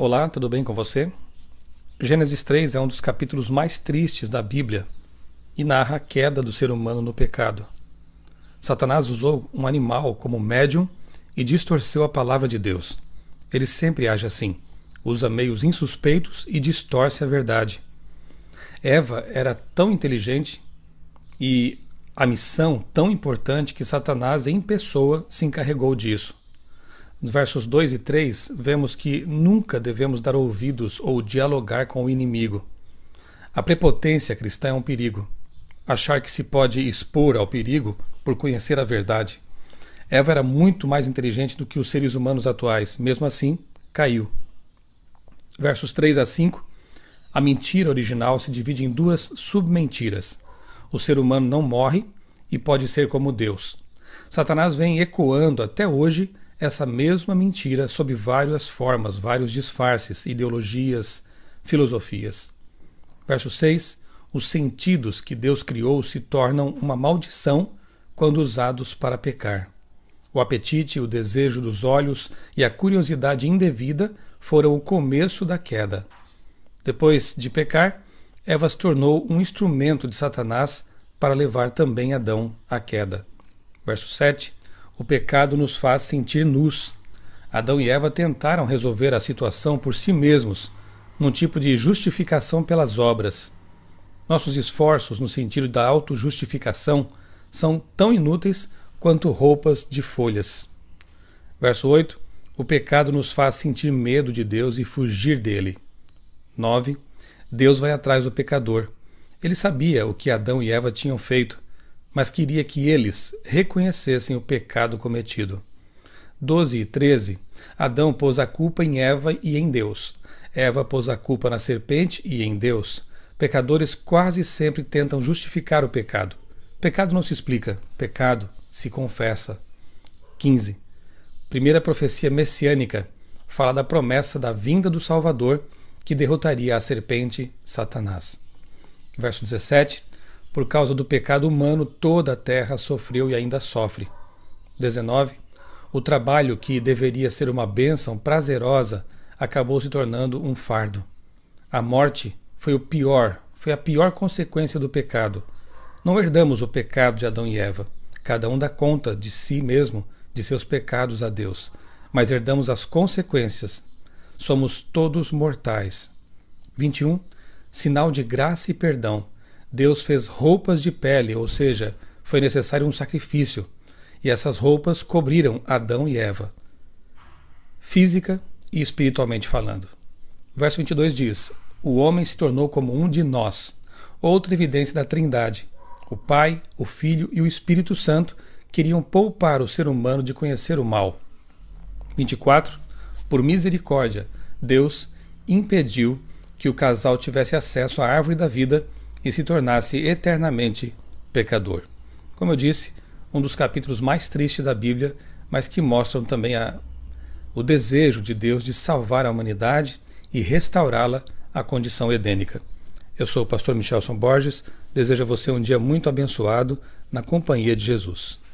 Olá, tudo bem com você? Gênesis 3 é um dos capítulos mais tristes da Bíblia e narra a queda do ser humano no pecado. Satanás usou um animal como médium e distorceu a palavra de Deus. Ele sempre age assim, usa meios insuspeitos e distorce a verdade. Eva era tão inteligente e a missão tão importante que Satanás em pessoa se encarregou disso versos 2 e 3, vemos que nunca devemos dar ouvidos ou dialogar com o inimigo. A prepotência cristã é um perigo. Achar que se pode expor ao perigo por conhecer a verdade. Eva era muito mais inteligente do que os seres humanos atuais, mesmo assim, caiu. Versos 3 a 5. A mentira original se divide em duas submentiras. O ser humano não morre e pode ser como Deus. Satanás vem ecoando até hoje essa mesma mentira sob várias formas, vários disfarces, ideologias, filosofias. Verso 6: Os sentidos que Deus criou se tornam uma maldição quando usados para pecar. O apetite, o desejo dos olhos e a curiosidade indevida foram o começo da queda. Depois de pecar, Eva se tornou um instrumento de Satanás para levar também Adão à queda. Verso 7: o pecado nos faz sentir nus. Adão e Eva tentaram resolver a situação por si mesmos, num tipo de justificação pelas obras. Nossos esforços no sentido da autojustificação são tão inúteis quanto roupas de folhas. Verso 8: O pecado nos faz sentir medo de Deus e fugir dele. 9. Deus vai atrás do pecador. Ele sabia o que Adão e Eva tinham feito mas queria que eles reconhecessem o pecado cometido. 12 e 13 Adão pôs a culpa em Eva e em Deus. Eva pôs a culpa na serpente e em Deus. Pecadores quase sempre tentam justificar o pecado. Pecado não se explica, pecado se confessa. 15. Primeira profecia messiânica fala da promessa da vinda do Salvador que derrotaria a serpente, Satanás. Verso 17. Por causa do pecado humano, toda a terra sofreu e ainda sofre. 19. O trabalho que deveria ser uma bênção prazerosa acabou se tornando um fardo. A morte foi o pior, foi a pior consequência do pecado. Não herdamos o pecado de Adão e Eva. Cada um dá conta de si mesmo, de seus pecados a Deus, mas herdamos as consequências. Somos todos mortais. 21. Sinal de graça e perdão Deus fez roupas de pele, ou seja, foi necessário um sacrifício, e essas roupas cobriram Adão e Eva, física e espiritualmente falando. verso 22 diz: O homem se tornou como um de nós, outra evidência da Trindade. O Pai, o Filho e o Espírito Santo queriam poupar o ser humano de conhecer o mal. 24. Por misericórdia, Deus impediu que o casal tivesse acesso à árvore da vida e se tornasse eternamente pecador. Como eu disse, um dos capítulos mais tristes da Bíblia, mas que mostram também a, o desejo de Deus de salvar a humanidade e restaurá-la à condição edênica. Eu sou o pastor Michelson Borges, desejo a você um dia muito abençoado na companhia de Jesus.